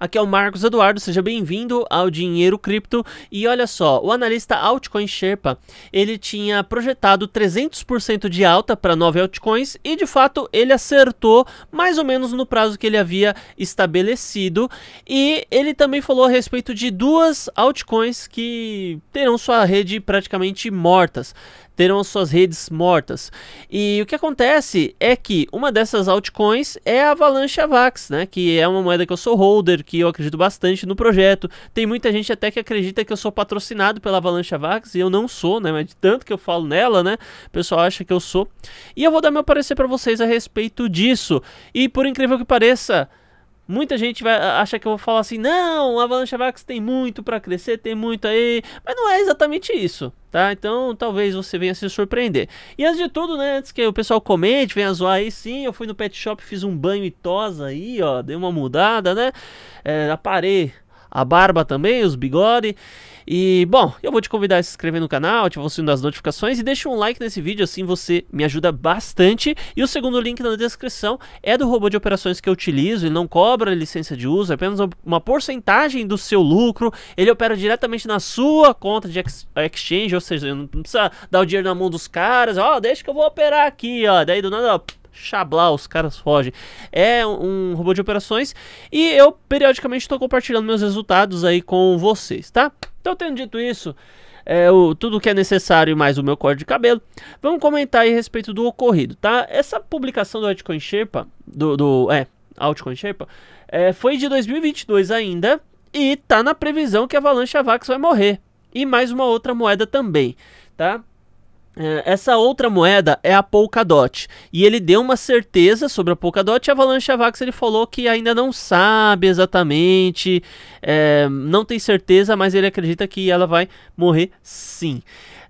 Aqui é o Marcos Eduardo, seja bem-vindo ao Dinheiro Cripto. E olha só, o analista altcoin Sherpa, ele tinha projetado 300% de alta para nove altcoins e de fato ele acertou mais ou menos no prazo que ele havia estabelecido. E ele também falou a respeito de duas altcoins que terão sua rede praticamente mortas terão suas redes mortas. E o que acontece é que uma dessas altcoins é a Avalanche Avax, né? Que é uma moeda que eu sou holder, que eu acredito bastante no projeto. Tem muita gente até que acredita que eu sou patrocinado pela Avalanche Avax e eu não sou, né? Mas de tanto que eu falo nela, né? O pessoal acha que eu sou. E eu vou dar meu parecer para vocês a respeito disso. E por incrível que pareça, Muita gente vai, acha que eu vou falar assim, não, a Avalanche Vax tem muito para crescer, tem muito aí, mas não é exatamente isso, tá? Então talvez você venha se surpreender. E antes de tudo, né, antes que o pessoal comente, venha zoar aí, sim, eu fui no pet shop, fiz um banho e tosa aí, ó, dei uma mudada, né? É, aparei a barba também, os bigode. E, bom, eu vou te convidar a se inscrever no canal, ativar o sininho das notificações e deixa um like nesse vídeo, assim você me ajuda bastante. E o segundo link na descrição é do robô de operações que eu utilizo, ele não cobra licença de uso, é apenas uma porcentagem do seu lucro, ele opera diretamente na sua conta de ex exchange, ou seja, não precisa dar o dinheiro na mão dos caras, ó, oh, deixa que eu vou operar aqui, ó, daí do nada, ó, Chabla, os caras fogem. É um robô de operações e eu periodicamente estou compartilhando meus resultados aí com vocês, tá? Então, tendo dito isso, é, o, tudo que é necessário mais o meu corte de cabelo. Vamos comentar aí a respeito do ocorrido, tá? Essa publicação do Altcoin Sherpa, do, do é, Altcoin Sherpa, é, foi de 2022 ainda e tá na previsão que a Avalanche Avax vai morrer. E mais uma outra moeda também, tá? É, essa outra moeda é a Polkadot. E ele deu uma certeza sobre a Polkadot e a Avalanche Avax ele falou que ainda não sabe exatamente, é, não tem certeza, mas ele acredita que ela vai morrer sim.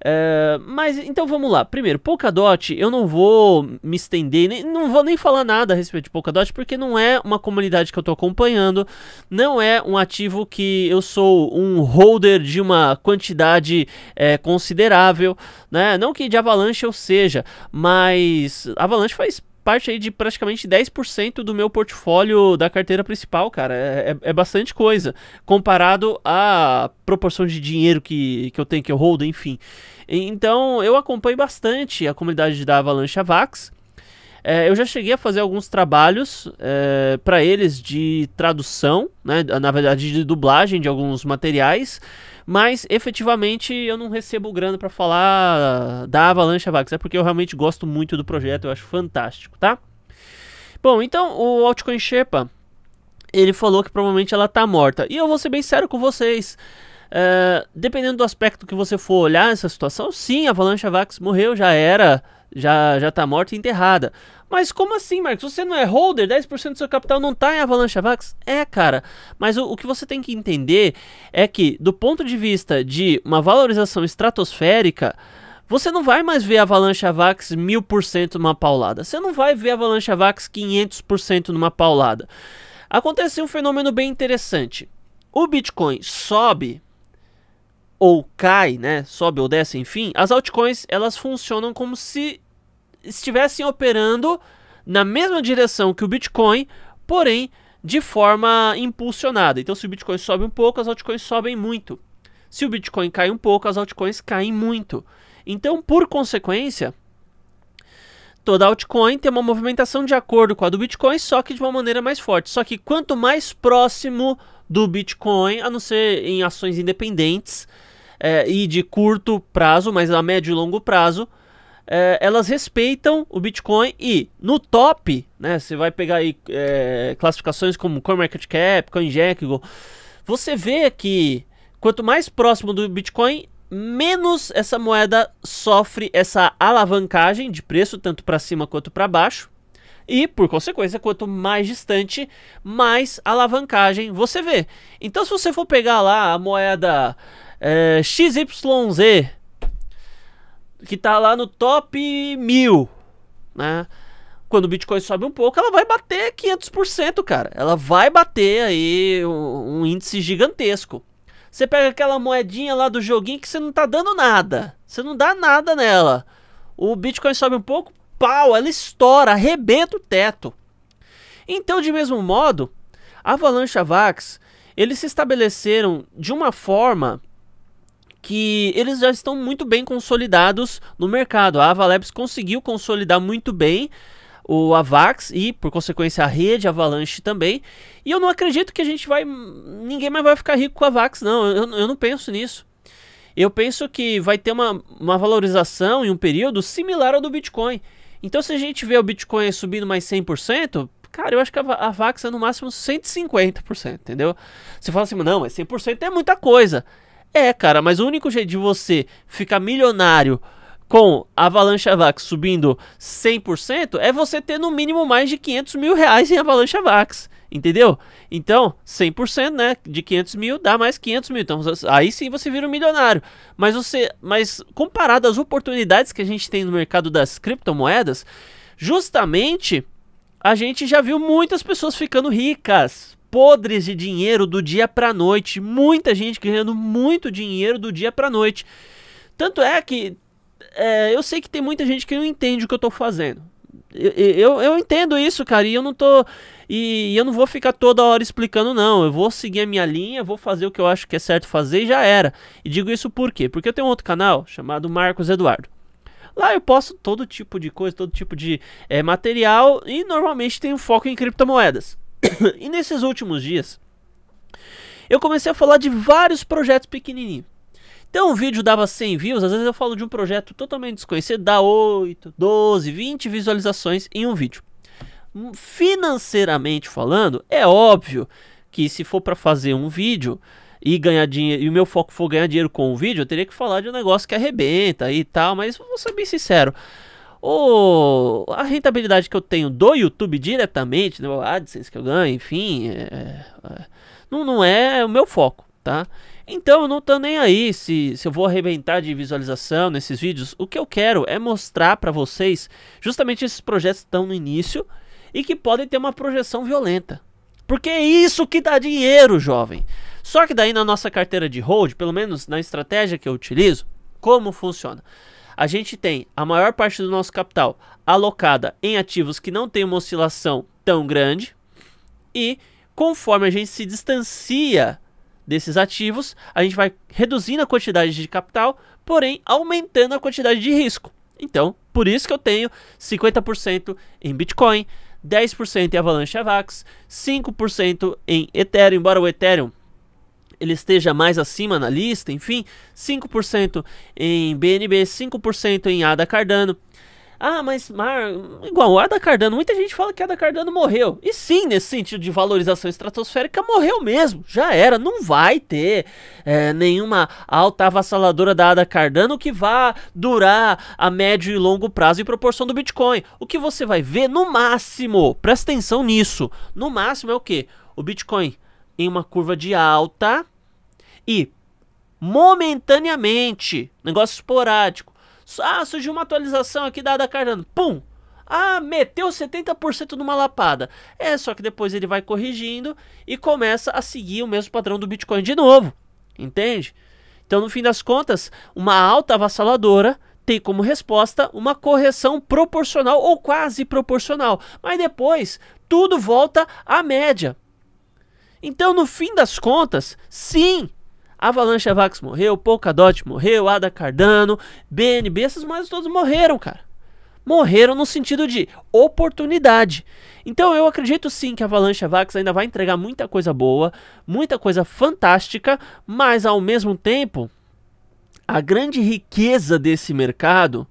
Eh, mas então vamos lá. Primeiro, Polkadot, eu não vou me estender, nem, não vou nem falar nada a respeito de Polkadot, porque não é uma comunidade que eu estou acompanhando, não é um ativo que eu sou um holder de uma quantidade é, considerável, né? Não que de Avalanche eu seja, mas Avalanche faz parte aí de praticamente 10% do meu portfólio da carteira principal, cara. É, é, é, bastante coisa comparado à proporção de dinheiro que, que eu tenho, que eu holdo, enfim. Então eu acompanho bastante a comunidade da Avalanche Avax. É, eu já cheguei a fazer alguns trabalhos é, para eles de tradução, né, na verdade de dublagem de alguns materiais, mas efetivamente eu não recebo grana para falar da Avalanche Vax, é porque eu realmente gosto muito do projeto, eu acho fantástico, tá? Bom, então o Altcoin Sherpa, ele falou que provavelmente ela tá morta. E eu vou ser bem sério com vocês. É, dependendo do aspecto que você for olhar essa situação, sim, a Avalanche Vax morreu, já era já, já tá morta e enterrada. Mas como assim, Marcos? Você não é holder? 10% do seu capital não tá em Avalanche Avax? É, cara. Mas o, o, que você tem que entender é que, do ponto de vista de uma valorização estratosférica, você não vai mais ver Avalanche Avax 1000% numa paulada. Você não vai ver Avalanche Avax 500% numa paulada. Acontece um fenômeno bem interessante. O Bitcoin sobe ou cai, né, sobe ou desce, enfim, as altcoins elas funcionam como se estivessem operando na mesma direção que o Bitcoin, porém de forma impulsionada. Então, se o Bitcoin sobe um pouco, as altcoins sobem muito. Se o Bitcoin cai um pouco, as altcoins caem muito. Então, por consequência, toda altcoin tem uma movimentação de acordo com a do Bitcoin, só que de uma maneira mais forte. Só que quanto mais próximo do Bitcoin, a não ser em ações independentes, é, e de curto prazo, mas a médio e longo prazo, é, elas respeitam o Bitcoin e no top, né? Você vai pegar aí é, classificações como CoinMarketCap, CoinGecko, você vê que quanto mais próximo do Bitcoin, menos essa moeda sofre essa alavancagem de preço, tanto para cima quanto para baixo. E, por consequência, quanto mais distante, mais alavancagem você vê. Então, se você for pegar lá a moeda é, XYZ, que está lá no top 1000, né? Quando o Bitcoin sobe um pouco, ela vai bater 500%, cara. Ela vai bater aí um, um índice gigantesco. Você pega aquela moedinha lá do joguinho que você não tá dando nada. Você não dá nada nela. O Bitcoin sobe um pouco, pau, ela estoura, arrebenta o teto. Então, de mesmo modo, Avalanche Avax, eles se estabeleceram de uma forma que eles já estão muito bem consolidados no mercado. A Avalabs conseguiu consolidar muito bem o Avax e, por consequência, a rede Avalanche também. E eu não acredito que a gente vai. Ninguém mais vai ficar rico com a Avax, não. Eu, eu não penso nisso. Eu penso que vai ter uma, uma valorização em um período similar ao do Bitcoin. Então, se a gente vê o Bitcoin subindo mais 100%, cara, eu acho que a, a Vax é no máximo 150%, entendeu? Você fala assim, não, mas 100% é muita coisa. É, cara, mas o único jeito de você ficar milionário com a Avalanche Vax subindo 100% é você ter no mínimo mais de 500 mil reais em Avalanche Vax, Entendeu? Então, 100%, né? De 500 mil dá mais 500 mil. Então, aí sim você vira um milionário. Mas, você, mas comparado às oportunidades que a gente tem no mercado das criptomoedas, justamente a gente já viu muitas pessoas ficando ricas podres de dinheiro do dia para noite, muita gente ganhando muito dinheiro do dia para noite. Tanto é que é, eu sei que tem muita gente que não entende o que eu tô fazendo. Eu, eu, eu entendo isso, cara, e eu não tô. E, e, eu não vou ficar toda hora explicando, não. Eu vou seguir a minha linha, vou fazer o que eu acho que é certo fazer e já era. E digo isso por quê? Porque eu tenho um outro canal chamado Marcos Eduardo. Lá eu posto todo tipo de coisa, todo tipo de é, material e normalmente tem um foco em criptomoedas. e nesses últimos dias, eu comecei a falar de vários projetos pequenininhos. Então o vídeo dava 100 views, às vezes eu falo de um projeto totalmente desconhecido, dá 8, 12, 20 visualizações em um vídeo. Hum, financeiramente falando, é óbvio que se for para fazer um vídeo e ganhar dinheiro, e o meu foco for ganhar dinheiro com o vídeo, eu teria que falar de um negócio que arrebenta e tal, mas vou ser bem sincero, ou a rentabilidade que eu tenho do YouTube diretamente, do né, AdSense que eu ganho, enfim, é, é, não, não é o meu foco, tá? Então eu não tô nem aí se, se eu vou arrebentar de visualização nesses vídeos. O que eu quero é mostrar para vocês justamente esses projetos que estão no início e que podem ter uma projeção violenta. Porque é isso que dá dinheiro, jovem. Só que daí na nossa carteira de hold, pelo menos na estratégia que eu utilizo, como funciona? a gente tem a maior parte do nosso capital alocada em ativos que não tem uma oscilação tão grande e conforme a gente se distancia desses ativos, a gente vai reduzindo a quantidade de capital, porém aumentando a quantidade de risco. Então, por isso que eu tenho 50% em Bitcoin, 10% em Avalanche Avax, 5% em Ethereum, embora o Ethereum ele esteja mais acima na lista, enfim, 5% em BNB, 5% em ADA Cardano. Ah, mas Mar, igual o Ada Cardano, muita gente fala que Ada Cardano morreu. E sim, nesse sentido de valorização estratosférica, morreu mesmo. Já era, não vai ter é, nenhuma alta avassaladora da Ada Cardano que vá durar a médio e longo prazo em proporção do Bitcoin. O que você vai ver no máximo, presta atenção nisso, no máximo é o que? O Bitcoin em uma curva de alta e momentaneamente, negócio esporádico. Ah, surgiu uma atualização aqui da, da Cardano. Pum! Ah, meteu 70% numa lapada. É, só que depois ele vai corrigindo e começa a seguir o mesmo padrão do Bitcoin de novo. Entende? Então, no fim das contas, uma alta avassaladora tem como resposta uma correção proporcional ou quase proporcional. Mas depois, tudo volta à média. Então, no fim das contas, sim, Avalanche Avax morreu, Polkadot morreu, Ada Cardano, BNB, essas moedas todas morreram, cara. Morreram no sentido de oportunidade. Então eu acredito sim que a Avalanche Avax ainda vai entregar muita coisa boa, muita coisa fantástica, mas ao mesmo tempo, a grande riqueza desse mercado,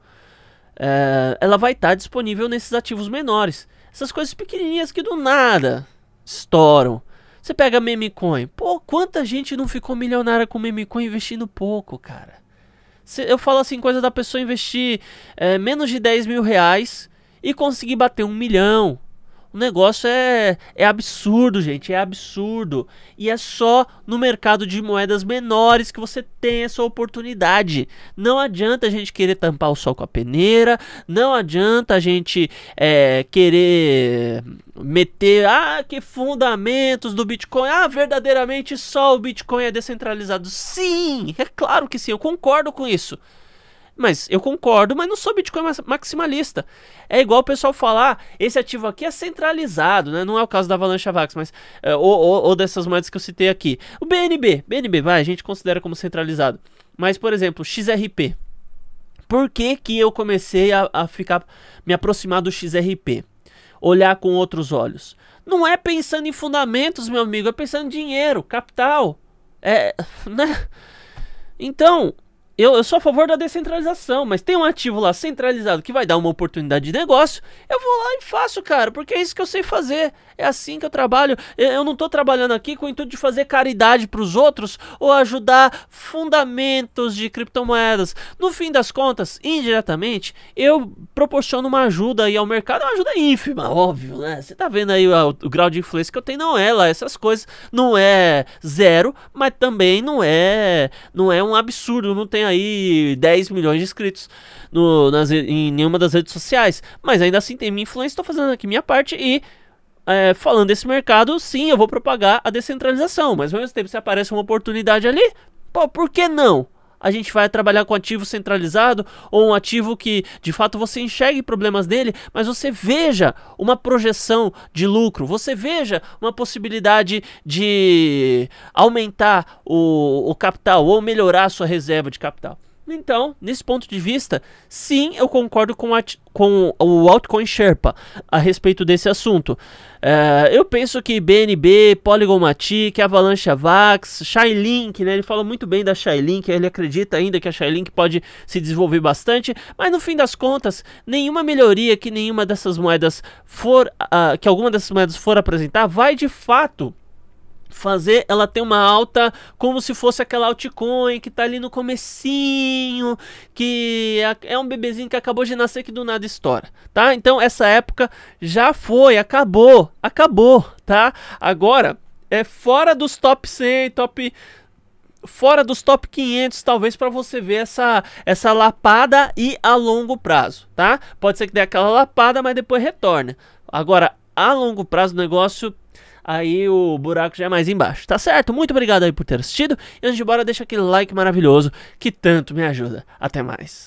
é, ela vai estar disponível nesses ativos menores. Essas coisas pequenininhas que do nada estouram você pega meme coin, Pô, quanta gente não ficou milionária com meme coin investindo pouco, cara? eu falo assim, coisa da pessoa investir é, menos de 10 mil reais e conseguir bater um milhão. O negócio é, é absurdo, gente, é absurdo. E é só no mercado de moedas menores que você tem essa oportunidade. Não adianta a gente querer tampar o sol com a peneira, não adianta a gente é, querer meter, ah, que fundamentos do Bitcoin, ah, verdadeiramente só o Bitcoin é descentralizado. Sim, é claro que sim, eu concordo com isso. Mas eu concordo, mas não sou Bitcoin maximalista. É igual o pessoal falar, ah, esse ativo aqui é centralizado, né? Não é o caso da Avalanche Avax, mas é, ou, ou, ou, dessas moedas que eu citei aqui. O BNB, BNB, vai, a gente considera como centralizado. Mas, por exemplo, XRP. Por que, que eu comecei a, a ficar me aproximar do XRP? Olhar com outros olhos. Não é pensando em fundamentos, meu amigo, é pensando em dinheiro, capital. É, né? Então, eu, eu, sou a favor da descentralização, mas tem um ativo lá centralizado que vai dar uma oportunidade de negócio, eu vou lá e faço, cara, porque é isso que eu sei fazer. É assim que eu trabalho. Eu, eu não tô trabalhando aqui com o intuito de fazer caridade para os outros ou ajudar fundamentos de criptomoedas. No fim das contas, indiretamente, eu proporciono uma ajuda aí ao mercado, uma ajuda ínfima, óbvio, né? Você tá vendo aí o, o grau de influência que eu tenho, não é lá essas coisas, não é zero, mas também não é, não é um absurdo, não tem aí 10 milhões de inscritos no, nas, em nenhuma das redes sociais. Mas ainda assim tem minha influência, estou fazendo aqui minha parte e. É, falando desse mercado, sim, eu vou propagar a descentralização, mas ao mesmo tempo se aparece uma oportunidade ali, pô, por que não? a gente vai trabalhar com ativo centralizado ou um ativo que de fato você enxergue problemas dele, mas você veja uma projeção de lucro, você veja uma possibilidade de aumentar o, o capital ou melhorar a sua reserva de capital. Então, nesse ponto de vista, sim, eu concordo com, a, com o Altcoin Sherpa a respeito desse assunto. É, eu penso que BNB, Polygon Matic, Avalanche Avax, Shylink, né, ele fala muito bem da Shylink, ele acredita ainda que a Shylink pode se desenvolver bastante, mas no fim das contas, nenhuma melhoria que nenhuma dessas moedas for, uh, que alguma dessas moedas for apresentar vai de fato fazer, ela tem uma alta como se fosse aquela altcoin que tá ali no comecinho, que é, é um bebezinho que acabou de nascer que do nada estoura, tá? Então essa época já foi, acabou, acabou, tá? Agora é fora dos top 100, top fora dos top 500, talvez para você ver essa essa lapada e a longo prazo, tá? Pode ser que dê aquela lapada, mas depois retorna. Agora a longo prazo o negócio aí o buraco já é mais embaixo. Tá certo? Muito obrigado aí por ter assistido. E antes de bora, deixa aquele like maravilhoso que tanto me ajuda. Até mais.